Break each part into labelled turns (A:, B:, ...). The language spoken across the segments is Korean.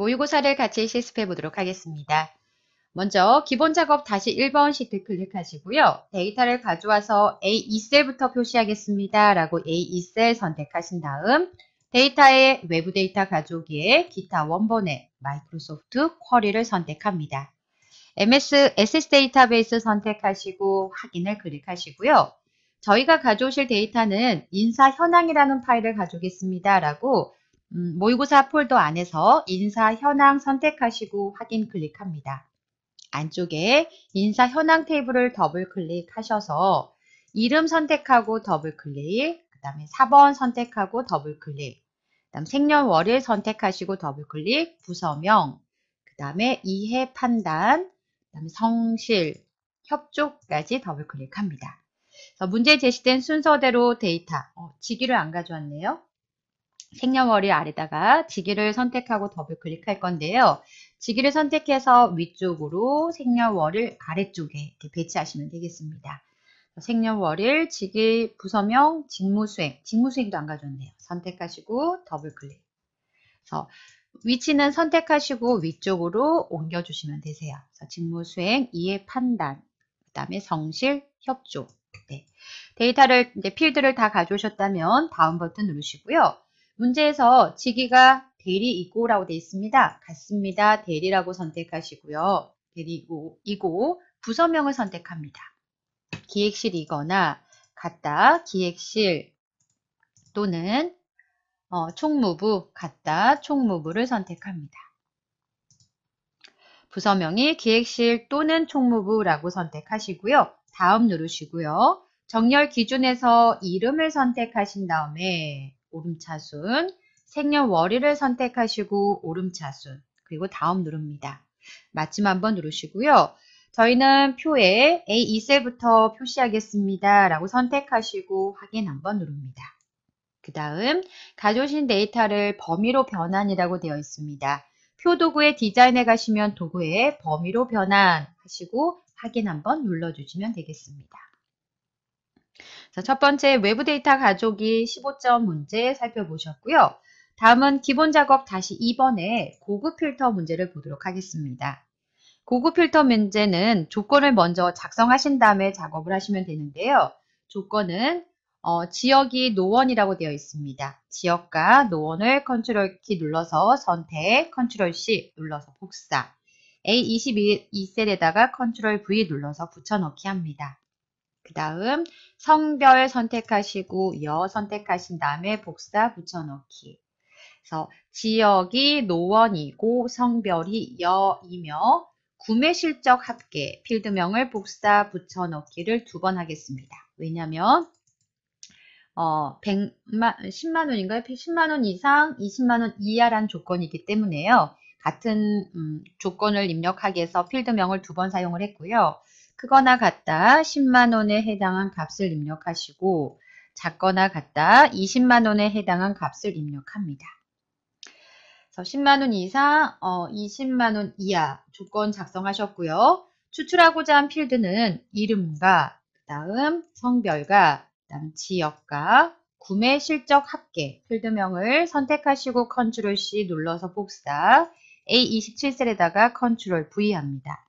A: 모의고사를 같이 실습해 보도록 하겠습니다. 먼저 기본 작업 다시 1번 시트 클릭하시고요. 데이터를 가져와서 A2셀부터 표시하겠습니다. 라고 A2셀 선택하신 다음 데이터의 외부 데이터 가져오기에 기타 원본의 마이크로소프트 쿼리를 선택합니다. MS SS 데이터베이스 선택하시고 확인을 클릭하시고요. 저희가 가져오실 데이터는 인사 현황이라는 파일을 가져오겠습니다. 라고 음, 모의고사 폴더 안에서 인사 현황 선택하시고 확인 클릭합니다. 안쪽에 인사 현황 테이블을 더블 클릭하셔서 이름 선택하고 더블 클릭, 그 다음에 4번 선택하고 더블 클릭, 그 다음 생년월일 선택하시고 더블 클릭, 부서명, 그 다음에 이해 판단, 그 다음에 성실, 협조까지 더블 클릭합니다. 문제 제시된 순서대로 데이터, 어, 지기를 안 가져왔네요. 생년월일 아래다가 지기를 선택하고 더블 클릭할 건데요. 지기를 선택해서 위쪽으로 생년월일 아래쪽에 이렇게 배치하시면 되겠습니다. 생년월일, 직위, 부서명, 직무수행, 직무수행도 안 가졌네요. 선택하시고 더블 클릭. 그래서 위치는 선택하시고 위쪽으로 옮겨주시면 되세요. 그래서 직무수행, 이해 판단, 그 다음에 성실, 협조. 네. 데이터를, 이제 필드를 다 가져오셨다면 다음 버튼 누르시고요. 문제에서 직위가 대리이고라고 되어 있습니다. 같습니다. 대리라고 선택하시고요. 대리이고 부서명을 선택합니다. 기획실이거나 같다 기획실 또는 어, 총무부 같다 총무부를 선택합니다. 부서명이 기획실 또는 총무부라고 선택하시고요. 다음 누르시고요. 정렬 기준에서 이름을 선택하신 다음에 오름차순, 생년월일을 선택하시고 오름차순, 그리고 다음 누릅니다. 마침 한번 누르시고요. 저희는 표에 A2셀부터 표시하겠습니다. 라고 선택하시고 확인 한번 누릅니다. 그 다음 가져오신 데이터를 범위로 변환이라고 되어 있습니다. 표 도구의 디자인에 가시면 도구의 범위로 변환 하시고 확인 한번 눌러주시면 되겠습니다. 자, 첫 번째 외부 데이터 가족이 15점 문제 살펴보셨고요. 다음은 기본 작업 다시 2번에 고급 필터 문제를 보도록 하겠습니다. 고급 필터 문제는 조건을 먼저 작성하신 다음에 작업을 하시면 되는데요. 조건은 어, 지역이 노원이라고 되어 있습니다. 지역과 노원을 컨트롤 키 눌러서 선택, 컨트롤 C 눌러서 복사, A22셀에다가 컨트롤 V 눌러서 붙여넣기 합니다. 그 다음 성별 선택하시고 여 선택하신 다음에 복사 붙여넣기. 그래서 지역이 노원이고 성별이 여이며 구매 실적 합계 필드명을 복사 붙여넣기를 두 번 하겠습니다. 왜냐면 하 어, 100만, 10만 원인가요? 10만 원 이상, 20만 원 이하란 조건이기 때문에요. 같은 음, 조건을 입력하기 위해서 필드명을 두 번 사용을 했고요. 크거나 같다 10만원에 해당한 값을 입력하시고 작거나 같다 20만원에 해당한 값을 입력합니다. 10만원 이상, 어, 20만원 이하 조건 작성하셨고요. 추출하고자 한 필드는 이름과 그 다음 성별과 그 다음 지역과 구매 실적 합계 필드명을 선택하시고 컨트롤 C 눌러서 복사 A27셀에다가 컨트롤 V 합니다.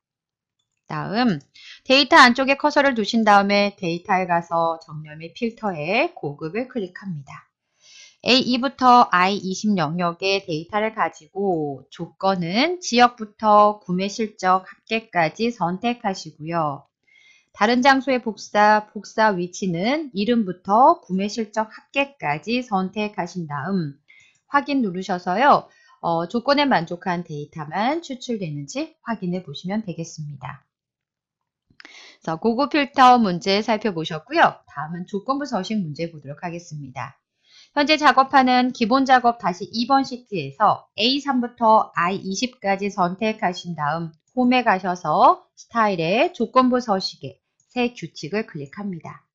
A: 다음 데이터 안쪽에 커서를 두신 다음에 데이터에 가서 정렬의 필터에 고급을 클릭합니다. A2부터 I20 영역의 데이터를 가지고 조건은 지역부터 구매 실적 합계까지 선택하시고요. 다른 장소의 복사, 복사 위치는 이름부터 구매 실적 합계까지 선택하신 다음 확인 누르셔서요. 어, 조건에 만족한 데이터만 추출되는지 확인해 보시면 되겠습니다. 그래서 고급 필터 문제 살펴보셨고요. 다음은 조건부 서식 문제 보도록 하겠습니다. 현재 작업하는 기본 작업 다시 2번 시트에서 A3부터 I20까지 선택하신 다음 홈에 가셔서 스타일의 조건부 서식에 새 규칙을 클릭합니다.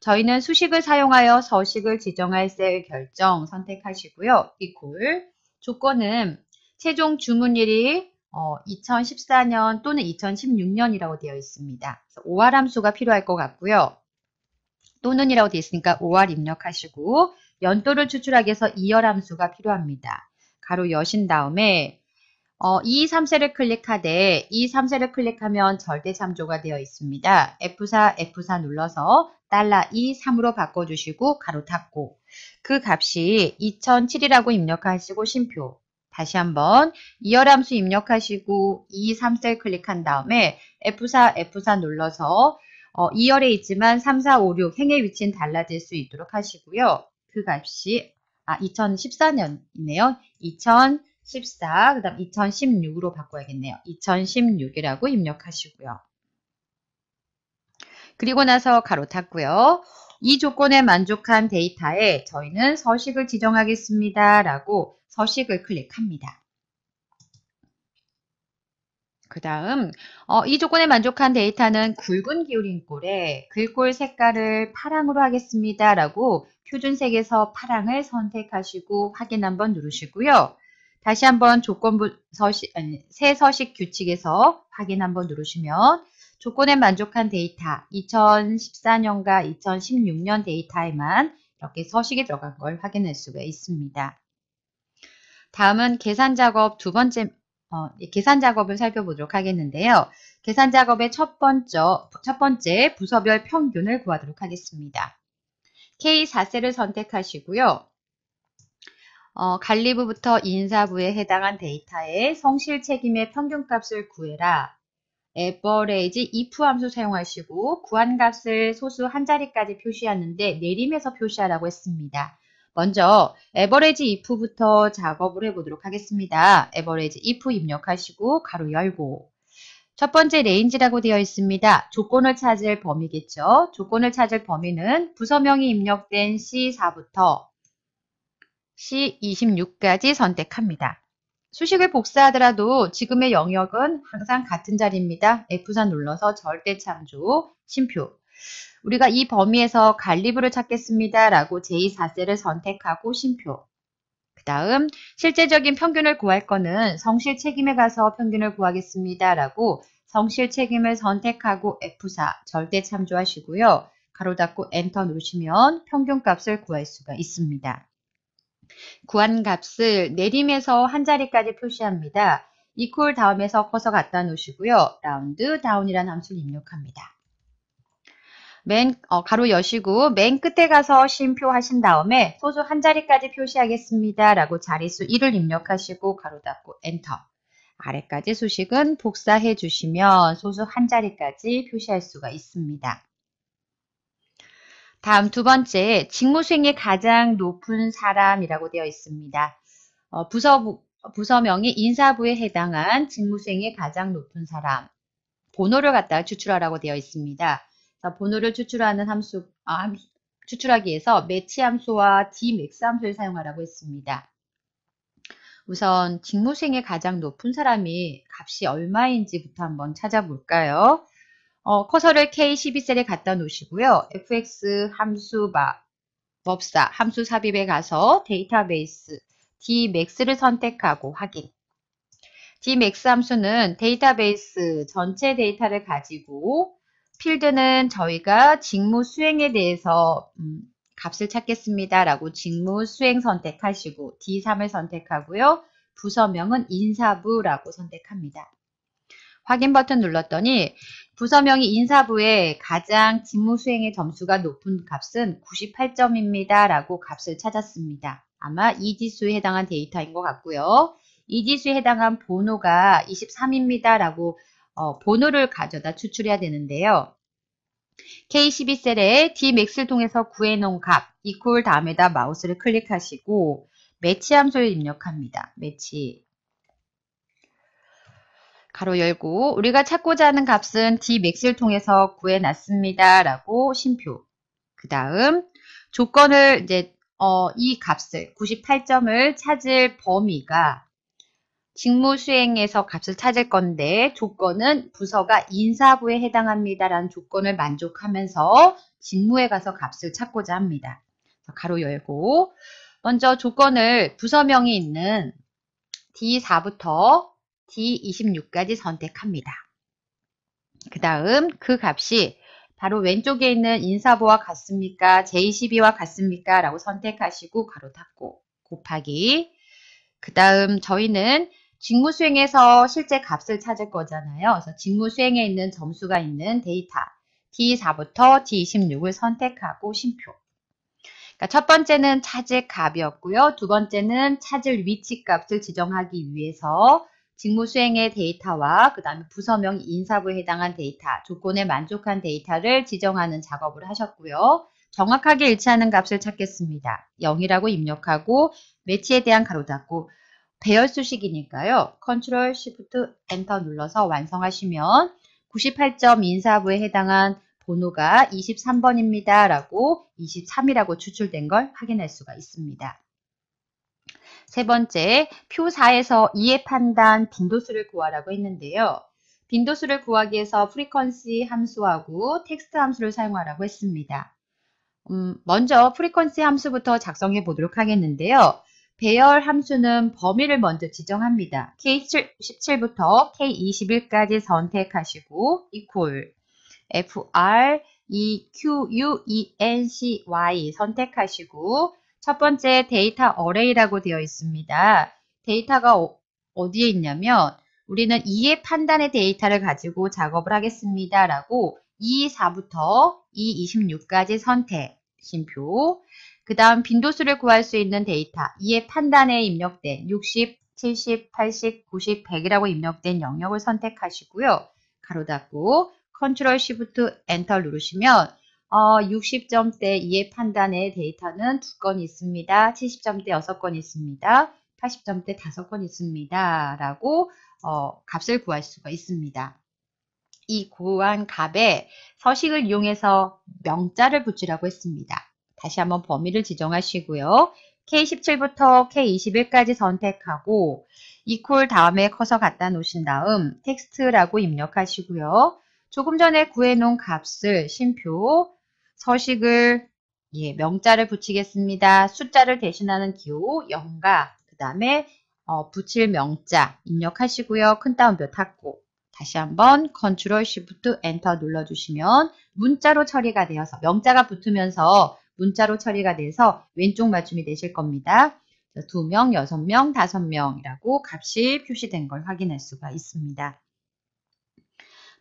A: 저희는 수식을 사용하여 서식을 지정할 셀 결정 선택하시고요. 이 콜 조건은 최종 주문일이 어, 2014년 또는 2016년이라고 되어 있습니다. 5할 함수가 필요할 것 같고요. 또는이라고 되어 있으니까 5할 입력하시고 연도를 추출하기 위해서 2열 함수가 필요합니다. 가로 여신 다음에 어, 2, 3세를 클릭하되 2, 3세를 클릭하면 절대3조가 되어 있습니다. F4, F4 눌러서 달러 2, 3으로 바꿔주시고 가로 닫고 그 값이 2007이라고 입력하시고 심표 다시 한번 이열함수 입력하시고 2, 3셀 클릭한 다음에 F4, F4 눌러서 어, 2열에 있지만 3, 4, 5, 6 행의 위치는 달라질 수 있도록 하시고요. 그 값이 아 2014년이네요. 2014, 그 다음 2016으로 바꿔야겠네요. 2016이라고 입력하시고요. 그리고 나서 가로 탔고요. 이 조건에 만족한 데이터에 저희는 서식을 지정하겠습니다. 라고 서식을 클릭합니다. 그 다음 어, 이 조건에 만족한 데이터는 굵은 기울임꼴에 글꼴 색깔을 파랑으로 하겠습니다. 라고 표준색에서 파랑을 선택하시고 확인 한번 누르시고요. 다시 한번 조건부 서식, 아니, 새 서식 규칙에서 확인 한번 누르시면 조건에 만족한 데이터 2014년과 2016년 데이터에만 이렇게 서식이 들어간 걸 확인할 수가 있습니다. 다음은 계산 작업 두 번째 어, 계산 작업을 살펴보도록 하겠는데요. 계산 작업의 첫 번째, 첫 번째 부서별 평균을 구하도록 하겠습니다. K4세를 선택하시고요. 어, 관리부부터 인사부에 해당한 데이터의 성실 책임의 평균값을 구해라 average, if 함수 사용하시고 구한값을 소수 한 자리까지 표시하는데 내림에서 표시하라고 했습니다. 먼저 average if부터 작업을 해보도록 하겠습니다. average if 입력하시고 가로 열고 첫 번째 레인지라고 되어 있습니다. 조건을 찾을 범위겠죠. 조건을 찾을 범위는 부서명이 입력된 C4부터 C26까지 선택합니다. 수식을 복사하더라도 지금의 영역은 항상 같은 자리입니다. F4 눌러서 절대 참조, 심표. 우리가 이 범위에서 갈리브를 찾겠습니다. 라고 제2사세를 선택하고 심표. 그 다음 실제적인 평균을 구할 거는 성실 책임에 가서 평균을 구하겠습니다. 라고 성실 책임을 선택하고 F4 절대 참조하시고요. 가로 닫고 엔터 누르시면 평균값을 구할 수가 있습니다. 구한값을 내림에서 한자리까지 표시합니다. equal 다음에서 커서 갖다 놓으시고요. 라운드 다운이라는 함수를 입력합니다. 맨 어, 가로 여시고 맨 끝에 가서 쉼표 하신 다음에 소수 한 자리까지 표시하겠습니다. 라고 자릿수 1을 입력하시고 가로 닫고 엔터 아래까지 수식은 복사해 주시면 소수 한 자리까지 표시할 수가 있습니다. 다음 두 번째, 직무수행에 가장 높은 사람이라고 되어 있습니다. 어, 부서, 부서명이 인사부에 해당한 직무수행에 가장 높은 사람, 번호를 갖다 추출하라고 되어 있습니다. 번호를 추출하는 함수, 아, 함수 추출하기 위해서 매치 함수와 dmax 함수를 사용하라고 했습니다. 우선 직무수행에 가장 높은 사람이 값이 얼마인지부터 한번 찾아볼까요? 어, 커서를 K12셀에 갖다 놓으시고요. fx 함수 바, 법사 함수 삽입에 가서 데이터베이스 dmax를 선택하고 확인. dmax 함수는 데이터베이스 전체 데이터를 가지고 필드는 저희가 직무 수행에 대해서 음, 값을 찾겠습니다. 라고 직무 수행 선택하시고 D3을 선택하고요. 부서명은 인사부라고 선택합니다. 확인 버튼 눌렀더니 부서명이 인사부에 가장 직무 수행의 점수가 높은 값은 98점입니다. 라고 값을 찾았습니다. 아마 이 지수에 해당한 데이터인 것 같고요. 이 지수에 해당한 번호가 23입니다. 라고 어, 번호를 가져다 추출해야 되는데요. K12셀에 Dmax를 통해서 구해놓은 값 이퀄 다음에다 마우스를 클릭하시고 매치 함수를 입력합니다. 매치 가로 열고 우리가 찾고자 하는 값은 dmax를 통해서 구해놨습니다. 라고 심표. 그 다음 조건을 이제 어, 이 값을 98점을 찾을 범위가 직무 수행에서 값을 찾을 건데 조건은 부서가 인사부에 해당합니다라는 조건을 만족하면서 직무에 가서 값을 찾고자 합니다. 가로 열고 먼저 조건을 부서명이 있는 D4부터 D26까지 선택합니다. 그 다음 그 값이 바로 왼쪽에 있는 인사부와 같습니까? J12와 같습니까? 라고 선택하시고 가로 닫고 곱하기 그 다음 저희는 직무수행에서 실제 값을 찾을 거잖아요. 그래서 직무수행에 있는 점수가 있는 데이터 D4부터 D26을 선택하고 심표 그러니까 첫 번째는 찾을 값이었고요. 두 번째는 찾을 위치 값을 지정하기 위해서 직무 수행의 데이터와 그 다음에 부서명 인사부에 해당한 데이터, 조건에 만족한 데이터를 지정하는 작업을 하셨고요. 정확하게 일치하는 값을 찾겠습니다. 0이라고 입력하고 매치에 대한 가로 닫고 배열 수식이니까요. 컨트롤 시프트, 엔터 눌러서 완성하시면 98점 인사부에 해당한 번호가 23번입니다. 라고 23이라고 추출된 걸 확인할 수가 있습니다. 세 번째, 표 4에서 이해 판단 빈도수를 구하라고 했는데요. 빈도수를 구하기 위해서 프리퀀시 함수하고 텍스트 함수를 사용하라고 했습니다. 음, 먼저 프리퀀시 함수부터 작성해 보도록 하겠는데요. 배열 함수는 범위를 먼저 지정합니다. K17부터 K21까지 선택하시고 equal FR EQUENCY 선택하시고 첫 번째 데이터 어레이라고 되어 있습니다. 데이터가 어, 디에 있냐면 우리는 2의 판단의 데이터를 가지고 작업을 하겠습니다. 라고 2, 4부터 2, 26까지 선택, 심표 그 다음 빈도수를 구할 수 있는 데이터 2의 판단에 입력된 60, 70, 80, 90, 100이라고 입력된 영역을 선택하시고요. 가로 닫고 컨트롤 Shift 엔터 누르시면 어, 60점대 이해 판단의 데이터는 두 건 있습니다. 70점대 여섯 건 있습니다. 80점대 다섯 건 있습니다. 라고 어, 값을 구할 수가 있습니다. 이 구한 값에 서식을 이용해서 명자를 붙이라고 했습니다. 다시 한번 범위를 지정하시고요. K17부터 K21까지 선택하고 equal 다음에 커서 갖다 놓으신 다음 텍스트라고 입력하시고요. 조금 전에 구해놓은 값을 심표 서식을 예, 명자를 붙이겠습니다. 숫자를 대신하는 기호 0과 그 다음에 어, 붙일 명자 입력하시고요. 큰 따옴표 닫고 다시 한번 컨트롤 시프트 엔터 눌러주시면 문자로 처리가 되어서 명자가 붙으면서 문자로 처리가 돼서 왼쪽 맞춤이 되실 겁니다. 2명, 6명, 5명이라고 값이 표시된 걸 확인할 수가 있습니다.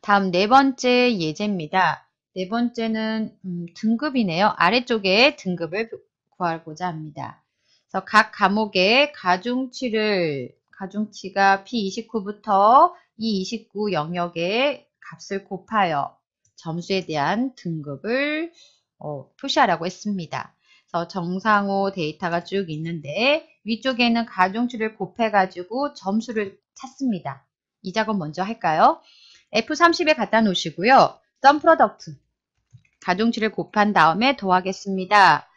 A: 다음 네 번째 예제입니다. 네 번째는 음, 등급이네요. 아래쪽에 등급을 구하고자 합니다. 그래서 각 과목의 가중치를 가중치가 P29부터 E29 영역의 값을 곱하여 점수에 대한 등급을 어, 표시하라고 했습니다. 그래서 정상호 데이터가 쭉 있는데 위쪽에 있는 가중치를 곱해가지고 점수를 찾습니다. 이 작업 먼저 할까요? F30에 갖다 놓으시고요. 점 프로덕트 가중치를 곱한 다음에 더하겠습니다.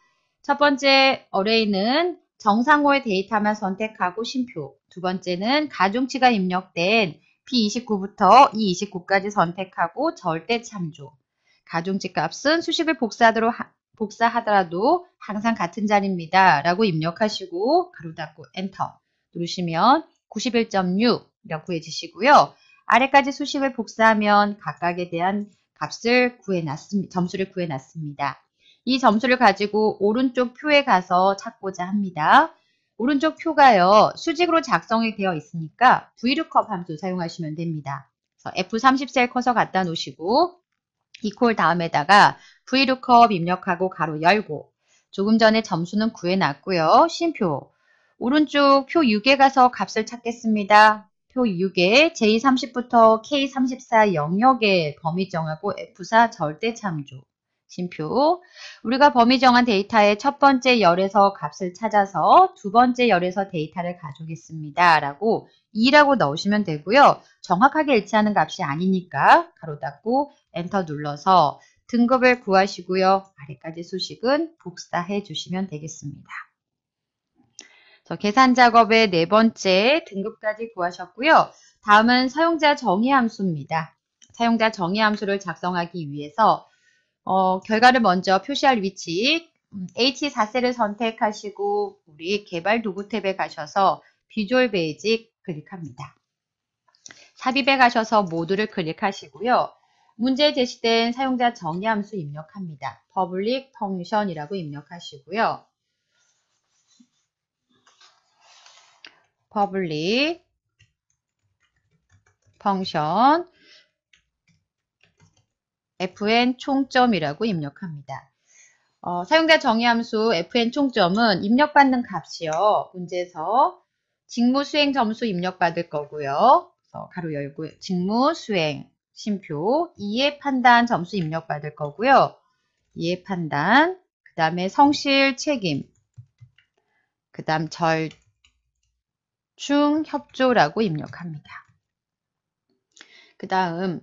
A: 첫 번째 어레이는 정상호의 데이터만 선택하고 심표 두 번째는 가중치가 입력된 P29부터 E29까지 선택하고 절대 참조 가중치 값은 수식을 복사하도록 하, 복사하더라도 항상 같은 자리입니다. 라고 입력하시고 가로 닫고 엔터 누르시면 91.6 이라고 해주시고요. 아래까지 수식을 복사하면 각각에 대한 값을 구해놨습니다. 점수를 구해놨습니다. 이 점수를 가지고 오른쪽 표에 가서 찾고자 합니다. 오른쪽 표가요. 수직으로 작성이 되어 있으니까 VLOOKUP 함수 사용하시면 됩니다. F30셀 커서 갖다 놓으시고 이퀄 다음에다가 VLOOKUP 입력하고 가로 열고 조금 전에 점수는 구해놨고요. 쉼표 오른쪽 표 6에 가서 값을 찾겠습니다. 표 6에 J30부터 K34 영역의 범위 정하고 F4 절대 참조. 심표. 우리가 범위 정한 데이터의 첫 번째 열에서 값을 찾아서 두 번째 열에서 데이터를 가져오겠습니다. 라고 2라고 넣으시면 되고요. 정확하게 일치하는 값이 아니니까 가로 닫고 엔터 눌러서 등급을 구하시고요. 아래까지 수식은 복사해 주시면 되겠습니다. 저 계산 작업의 네 번째 등급까지 구하셨고요. 다음은 사용자 정의 함수입니다. 사용자 정의 함수를 작성하기 위해서 어, 결과를 먼저 표시할 위치 음, H4셀을 선택하시고 우리 개발 도구 탭에 가셔서 비주얼 베이직 클릭합니다. 삽입에 가셔서 모두를 클릭하시고요. 문제 제시된 사용자 정의 함수 입력합니다. public function이라고 입력하시고요. public function fn 총점이라고 입력합니다. 어, 사용자 정의 함수 fn 총점은 입력받는 값이요. 문제에서 직무 수행 점수 입력받을 거고요. 가로 열고 직무 수행 심표 이해 판단 점수 입력받을 거고요. 이해 판단 그 다음에 성실 책임 그 다음 절 충협조라고 입력합니다. 그 다음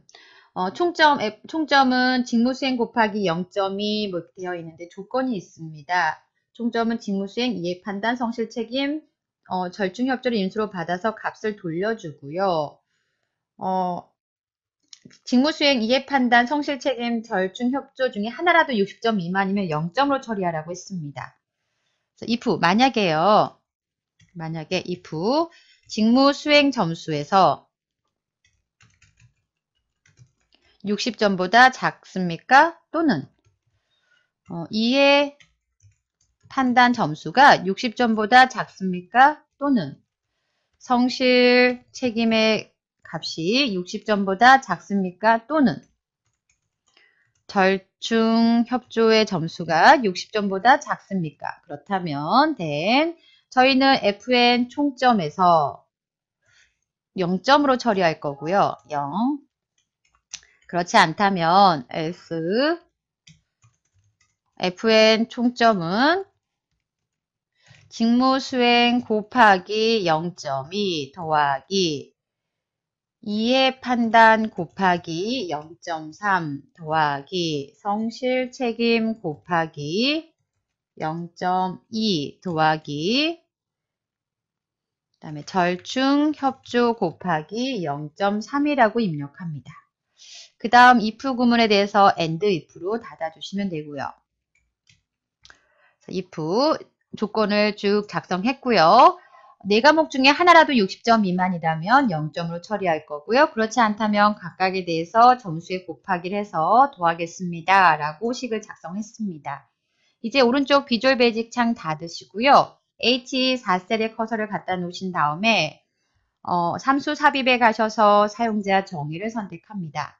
A: 어, 총점, 총점은 직무수행 곱하기 0.2뭐 되어 있는데 조건이 있습니다. 총점은 직무수행 이해 판단 성실 책임 어, 절충협조를 인수로 받아서 값을 돌려주고요. 어, 직무수행 이해 판단 성실 책임 절충협조 중에 하나라도 60점 미만이면 0점으로 처리하라고 했습니다. 그래서 if 만약에요. 만약에 if 직무 수행 점수에서 60점보다 작습니까? 또는 어, 이해 판단 점수가 60점보다 작습니까? 또는 성실 책임의 값이 60점보다 작습니까? 또는 절충 협조의 점수가 60점보다 작습니까? 그렇다면 then 저희는 fn 총점에서 0점으로 처리할 거고요. 0. 그렇지 않다면 s fn 총점은 직무수행 곱하기 0.2 더하기 2의 판단 곱하기 0.3 더하기 성실책임 곱하기 0.2 더하기 다음에 절충 협조 곱하기 0.3이라고 입력합니다. 그 다음 if 구문에 대해서 and if로 닫아주시면 되고요. if 조건을 쭉 작성했고요. 네 과목 중에 하나라도 60점 미만이라면 0점으로 처리할 거고요. 그렇지 않다면 각각에 대해서 점수에 곱하기를 해서 더하겠습니다. 라고 식을 작성했습니다. 이제 오른쪽 비주얼 베이직 창 닫으시고요. H4셀의 커서를 갖다 놓으신 다음에 어, 함수 삽입에 가셔서 사용자 정의를 선택합니다.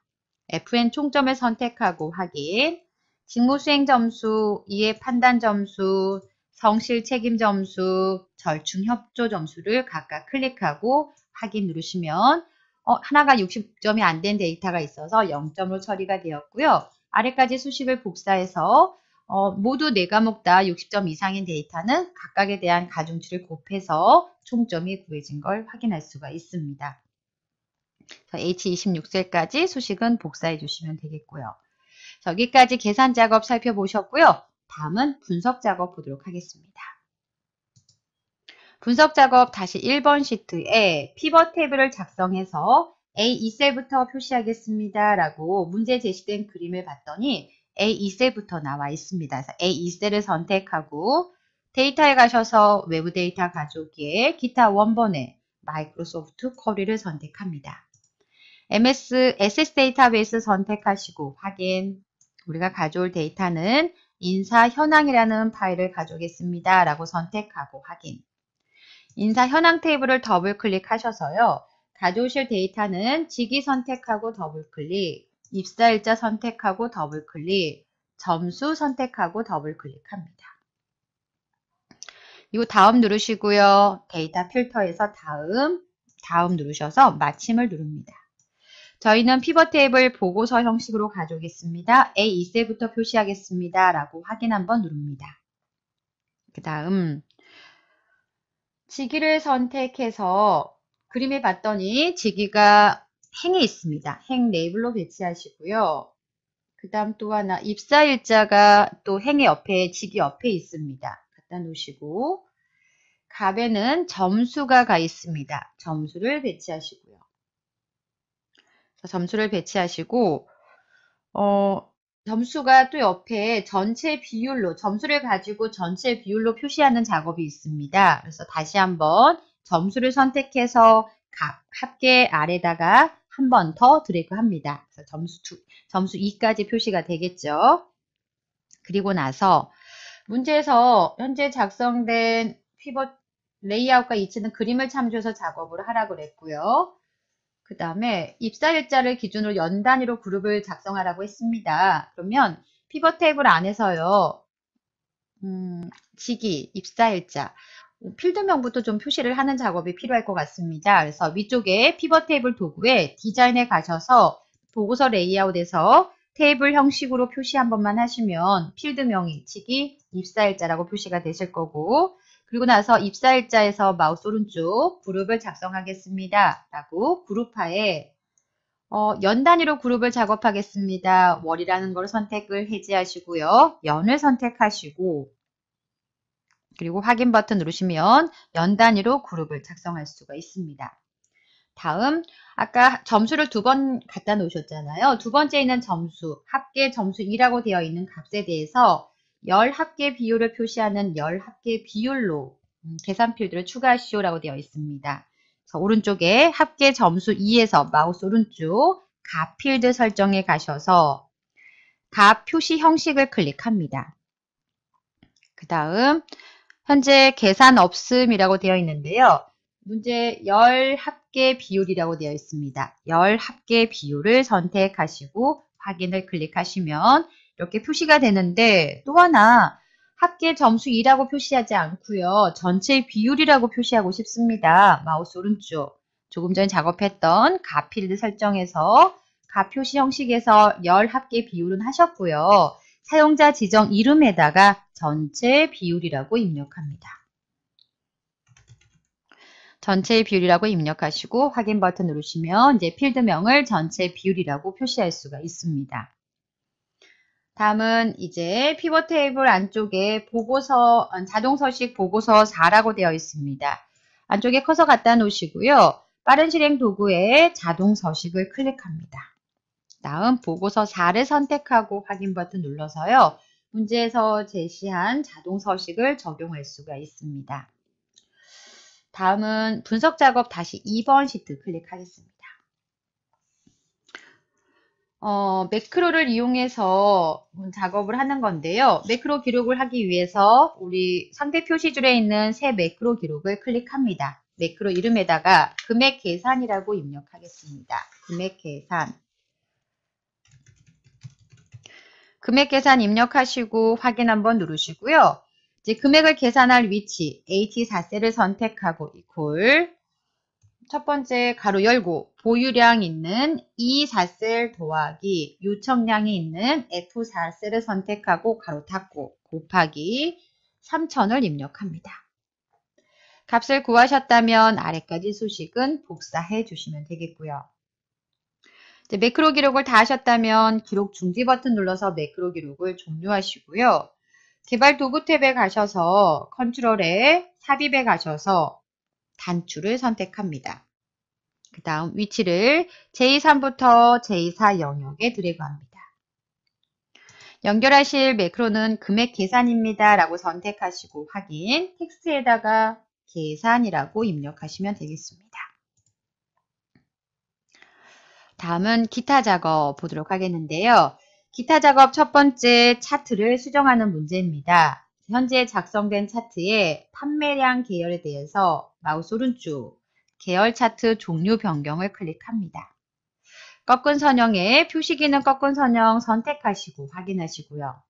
A: FN 총점을 선택하고 확인, 직무수행 점수, 이해 판단 점수, 성실 책임 점수, 절충 협조 점수를 각각 클릭하고 확인 누르시면 어, 하나가 60점이 안 된 데이터가 있어서 0점으로 처리가 되었고요. 아래까지 수식을 복사해서 어, 모두 4과목 다 60점 이상인 데이터는 각각에 대한 가중치를 곱해서 총점이 구해진 걸 확인할 수가 있습니다. H26셀까지 수식은 복사해 주시면 되겠고요. 여기까지 계산 작업 살펴보셨고요. 다음은 분석 작업 보도록 하겠습니다. 분석 작업 다시 1번 시트에 피벗 테이블을 작성해서 A2셀부터 표시하겠습니다. 라고 문제 제시된 그림을 봤더니 A2셀부터 나와 있습니다. A2셀을 선택하고 데이터에 가셔서 외부 데이터 가져오기에 기타 원본에 마이크로소프트 쿼리를 선택합니다. MS SS 데이터베이스 선택하시고 확인 우리가 가져올 데이터는 인사 현황이라는 파일을 가져오겠습니다. 라고 선택하고 확인 인사 현황 테이블을 더블 클릭하셔서요. 가져오실 데이터는 지기 선택하고 더블 클릭 입사일자 선택하고 더블클릭, 점수 선택하고 더블클릭합니다. 이거 다음 누르시고요. 데이터 필터에서 다음, 다음 누르셔서 마침을 누릅니다. 저희는 피벗 테이블 보고서 형식으로 가져오겠습니다. A2셀부터 표시하겠습니다. 라고 확인 한번 누릅니다. 그 다음 지기를 선택해서 그림에 봤더니 지기가 행에 있습니다. 행 네이블로 배치하시고요. 그 다음 또 하나 입사일자가 또 행의 옆에 직이 옆에 있습니다. 갖다 놓으시고 갑에는 점수가 가 있습니다. 점수를 배치하시고요. 점수를 배치하시고 어, 점수가 또 옆에 전체 비율로 점수를 가지고 전체 비율로 표시하는 작업이 있습니다. 그래서 다시 한번 점수를 선택해서 갑, 합계 아래다가 한번더 드래그합니다. 그래서 점수 2, 점수 2까지 표시가 되겠죠. 그리고 나서 문제에서 현재 작성된 피벗 레이아웃과 이치는 그림을 참조해서 작업을 하라고 그랬고요. 그 다음에 입사일자를 기준으로 연 단위로 그룹을 작성하라고 했습니다. 그러면 피벗 테이블 안에서요. 음, 지기, 입사일자 필드명부터 좀 표시를 하는 작업이 필요할 것 같습니다. 그래서 위쪽에 피벗 테이블 도구에 디자인에 가셔서 보고서 레이아웃에서 테이블 형식으로 표시 한 번만 하시면 필드명 일치기 입사일자라고 표시가 되실 거고 그리고 나서 입사일자에서 마우스 오른쪽 그룹을 작성하겠습니다. 라고 그룹화에 어, 연 단위로 그룹을 작업하겠습니다. 월이라는 걸 선택을 해제하시고요. 연을 선택하시고 그리고 확인 버튼 누르시면 연 단위로 그룹을 작성할 수가 있습니다. 다음 아까 점수를 두 번 갖다 놓으셨잖아요. 두 번째 있는 점수, 합계 점수 2라고 되어 있는 값에 대해서 열 합계 비율을 표시하는 열 합계 비율로 음, 계산 필드를 추가하시오라고 되어 있습니다. 오른쪽에 합계 점수 2에서 마우스 오른쪽 값 필드 설정에 가셔서 값 표시 형식을 클릭합니다. 그 다음 현재 계산 없음이라고 되어 있는데요. 문제 열 합계 비율이라고 되어 있습니다. 열 합계 비율을 선택하시고 확인을 클릭하시면 이렇게 표시가 되는데 또 하나 합계 점수 2라고 표시하지 않고요. 전체 비율이라고 표시하고 싶습니다. 마우스 오른쪽 조금 전에 작업했던 가 필드 설정에서 가 표시 형식에서 열 합계 비율은 하셨고요. 사용자 지정 이름에다가 전체 비율이라고 입력합니다. 전체 비율이라고 입력하시고 확인 버튼 누르시면 이제 필드명을 전체 비율이라고 표시할 수가 있습니다. 다음은 이제 피벗 테이블 안쪽에 보고서 자동 서식 보고서 4라고 되어 있습니다. 안쪽에 커서 갖다 놓으시고요. 빠른 실행 도구에 자동 서식을 클릭합니다. 다음 보고서 4를 선택하고 확인 버튼 눌러서요. 문제에서 제시한 자동 서식을 적용할 수가 있습니다. 다음은 분석 작업 다시 2번 시트 클릭하겠습니다. 어, 매크로를 이용해서 작업을 하는 건데요. 매크로 기록을 하기 위해서 우리 상대 표시줄에 있는 새 매크로 기록을 클릭합니다. 매크로 이름에다가 금액 계산이라고 입력하겠습니다. 금액 계산. 금액 계산 입력하시고 확인 한번 누르시고요. 이제 금액을 계산할 위치 AT4셀을 선택하고 이퀄 첫 번째 가로 열고 보유량 있는 E4셀 더하기 요청량이 있는 F4셀을 선택하고 가로 닫고 곱하기 3 0 0 0을 입력합니다. 값을 구하셨다면 아래까지 수식은 복사해 주시면 되겠고요. 매크로 기록을 다 하셨다면 기록 중지 버튼 눌러서 매크로 기록을 종료하시고요. 개발 도구 탭에 가셔서 컨트롤에 삽입에 가셔서 단추를 선택합니다. 그 다음 위치를 J3부터 J4 영역에 드래그합니다. 연결하실 매크로는 금액 계산입니다 라고 선택하시고 확인, 텍스트에다가 계산이라고 입력하시면 되겠습니다. 다음은 기타 작업 보도록 하겠는데요. 기타 작업 첫 번째 차트를 수정하는 문제입니다. 현재 작성된 차트의 판매량 계열에 대해서 마우스 오른쪽 계열 차트 종류 변경을 클릭합니다. 꺾은 선형에 표시기는 꺾은 선형 선택하시고 확인하시고요.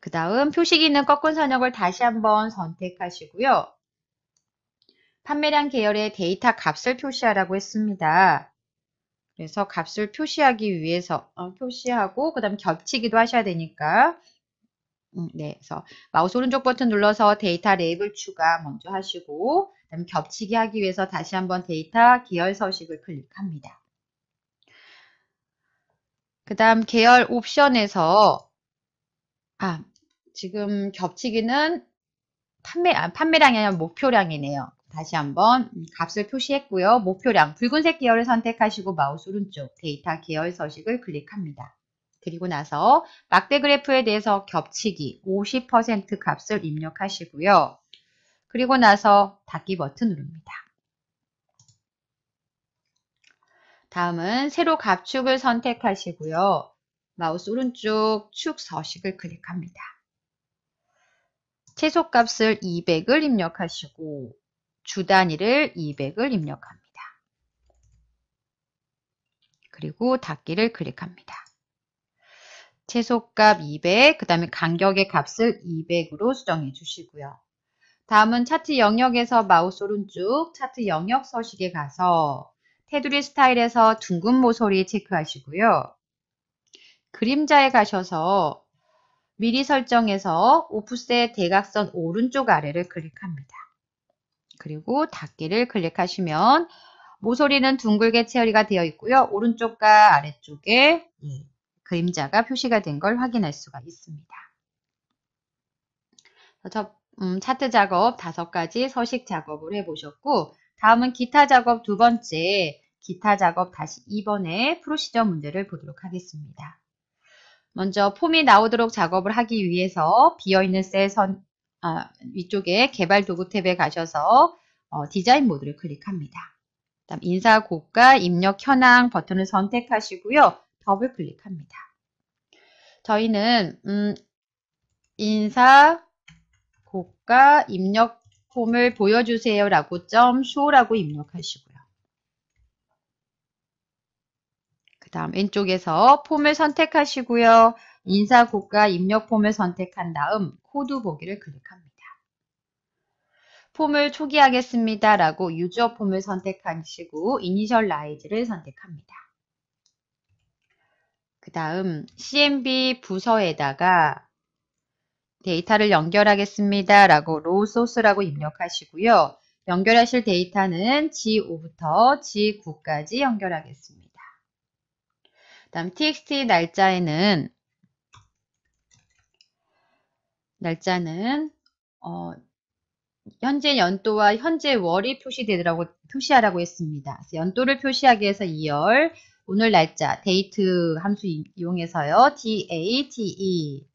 A: 그 다음 표시기는 꺾은 선형을 다시 한번 선택하시고요. 판매량 계열의 데이터 값을 표시하라고 했습니다. 그래서 값을 표시하기 위해서 어, 표시하고 그 다음 겹치기도 하셔야 되니까 음, 네, 그래서 마우스 오른쪽 버튼 눌러서 데이터 레이블 추가 먼저 하시고 그다음 겹치기 하기 위해서 다시 한번 데이터 계열 서식을 클릭합니다. 그 다음 계열 옵션에서 아 지금 겹치기는 판매, 아, 판매량이 아니라 목표량이네요. 다시 한번 음, 값을 표시했고요. 목표량 붉은색 계열을 선택하시고 마우스 오른쪽 데이터 계열 서식을 클릭합니다. 그리고 나서 막대 그래프에 대해서 겹치기 50% 값을 입력하시고요. 그리고 나서 닫기 버튼 누릅니다. 다음은 세로 갑축을 선택하시고요. 마우스 오른쪽 축 서식을 클릭합니다. 최소값을 200을 입력하시고 주 단위를 200을 입력합니다. 그리고 닫기를 클릭합니다. 최소값 200, 그 다음에 간격의 값을 200으로 수정해 주시고요. 다음은 차트 영역에서 마우스 오른쪽 차트 영역 서식에 가서 테두리 스타일에서 둥근 모서리 체크하시고요. 그림자에 가셔서 미리 설정에서 오프셋 대각선 오른쪽 아래를 클릭합니다. 그리고 닫기를 클릭하시면 모서리는 둥글게 채어리가 되어 있고요. 오른쪽과 아래쪽에 예, 그림자가 표시가 된 걸 확인할 수가 있습니다. 첫, 음, 차트 작업 다섯 가지 서식 작업을 해보셨고 다음은 기타 작업 두 번째 기타 작업 다시 2번의 프로시저 문제를 보도록 하겠습니다. 먼저 폼이 나오도록 작업을 하기 위해서 비어있는 셀 선, 아, 위쪽에 개발 도구 탭에 가셔서 어, 디자인 모드를 클릭합니다. 다음 인사 고가 입력 현황 버튼을 선택하시고요. 더블 클릭합니다. 저희는 음, 인사 고가 입력 폼을 보여주세요 라고 점 s 라고 입력하시고요. 그 다음 왼쪽에서 폼을 선택하시고요. 인사국가 입력 폼을 선택한 다음 코드 보기를 클릭합니다. 폼을 초기하겠습니다 라고 유저 폼을 선택하시고 이니셜 라이즈를 선택합니다. 그 다음 CMB 부서에다가 데이터를 연결하겠습니다 라고 로 소스라고 입력하시고요. 연결하실 데이터는 G5부터 G9까지 연결하겠습니다. 그 다음 txt 날짜에는 날짜는 어, 현재 연도와 현재 월이 표시되더라고 표시하라고 했습니다. 연도를 표시하기 위해서 2월 오늘 날짜 데이트 함수 이용해서요. DA, DE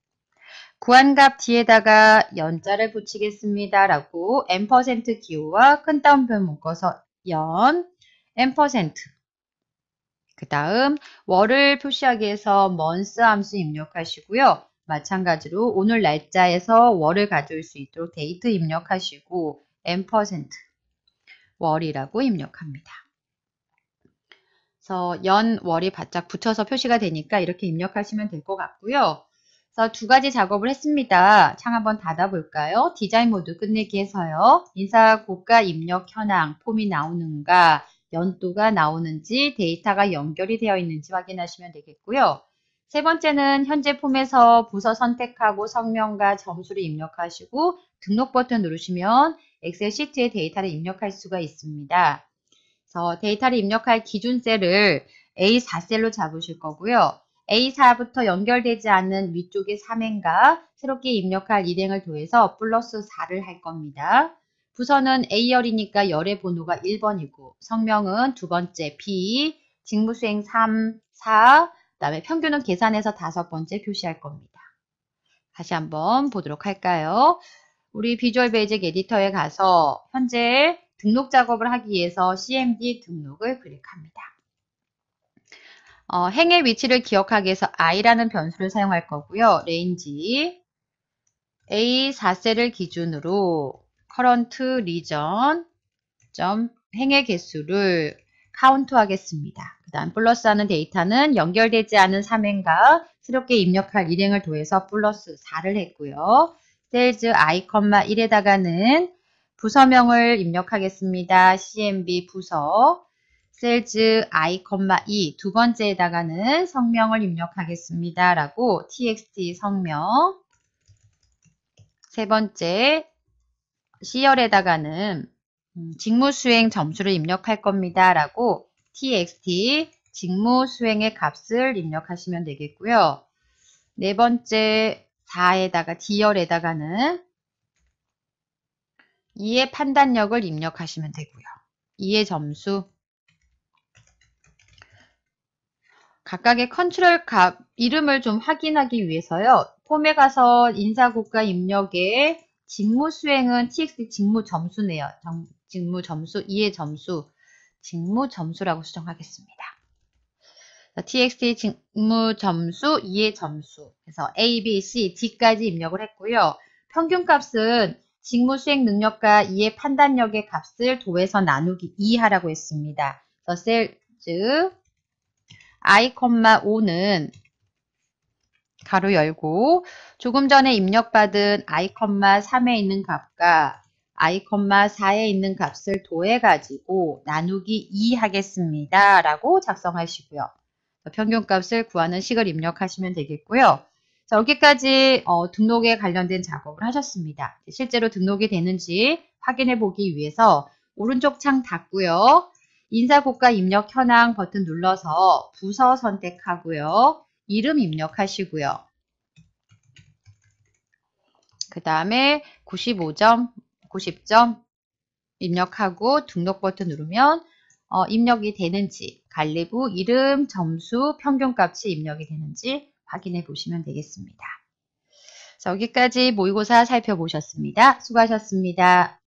A: 구한값 뒤에다가 연자를 붙이겠습니다. 라고 n% 기호와 큰 따옴표 묶어서 연 n%. 그 다음 월을 표시하기 위해서 먼스 함수 입력하시고요. 마찬가지로 오늘 날짜에서 월을 가져올 수 있도록 데이트 입력하시고 m 월이라고 입력합니다. 그래서 연월이 바짝 붙여서 표시가 되니까 이렇게 입력하시면 될 것 같고요. 그래서 두 가지 작업을 했습니다. 창 한번 닫아볼까요? 디자인 모드 끝내기해서요 인사 고가 입력 현황 폼이 나오는가, 연도가 나오는지 데이터가 연결이 되어 있는지 확인하시면 되겠고요. 세 번째는 현재 폼에서 부서 선택하고 성명과 점수를 입력하시고 등록 버튼 누르시면 엑셀 시트에 데이터를 입력할 수가 있습니다. 그래서 데이터를 입력할 기준 셀을 A4셀로 잡으실 거고요. A4부터 연결되지 않는 위쪽의 3행과 새롭게 입력할 일행을 더해서 플러스 4를 할 겁니다. 부서는 A열이니까 열의 번호가 1번이고 성명은 두 번째 B, 직무수행 3, 4, 그 다음에 평균은 계산해서 다섯 번째 표시할 겁니다. 다시 한번 보도록 할까요? 우리 비주얼 베이직 에디터에 가서 현재 등록 작업을 하기 위해서 CMD 등록을 클릭합니다. 어, 행의 위치를 기억하기 위해서 i라는 변수를 사용할 거고요. 레인지 A4셀을 기준으로 current region 행의 개수를 카운트 하겠습니다. 일단 플러스하는 데이터는 연결되지 않은 삼행과 새롭게 입력할 일행을 더해서 플러스 4를 했고요. 셀즈 l e s i, 1에다가는 부서명을 입력하겠습니다. cmb 부서 셀즈 l e s i, 2두 번째에다가는 성명을 입력하겠습니다. 라고 txt 성명 세 번째 시열에다가는 음, 직무수행 점수를 입력할 겁니다. 라고 txt 직무 수행의 값을 입력하시면 되겠고요. 네 번째 4에다가 d열에다가는 2의 판단력을 입력하시면 되고요. 2의 점수 각각의 컨트롤 값 이름을 좀 확인하기 위해서요. 폼에 가서 인사국가 입력에 직무 수행은 txt 직무 점수네요. 직무 점수, 2의 점수. 직무 점수라고 수정하겠습니다. txt 직무 점수, 이해 점수. 그래서 A, B, C, D까지 입력을 했고요. 평균값은 직무 수행 능력과 이해 판단력의 값을 도에서 나누기 2하라고 했습니다. 그래서 셀, 즉 i, 5는 가로 열고 조금 전에 입력받은 i, 3에 있는 값과 i, 4에 있는 값을 도해 가지고 나누기 2 하겠습니다. 라고 작성하시고요. 평균값을 구하는 식을 입력하시면 되겠고요. 자, 여기까지 어, 등록에 관련된 작업을 하셨습니다. 실제로 등록이 되는지 확인해 보기 위해서 오른쪽 창 닫고요. 인사고가 입력 현황 버튼 눌러서 부서 선택하고요. 이름 입력하시고요. 그 다음에 95점 90점 입력하고 등록 버튼 누르면 어, 입력이 되는지 관리부 이름, 점수, 평균값이 입력이 되는지 확인해 보시면 되겠습니다. 자, 여기까지 모의고사 살펴보셨습니다. 수고하셨습니다.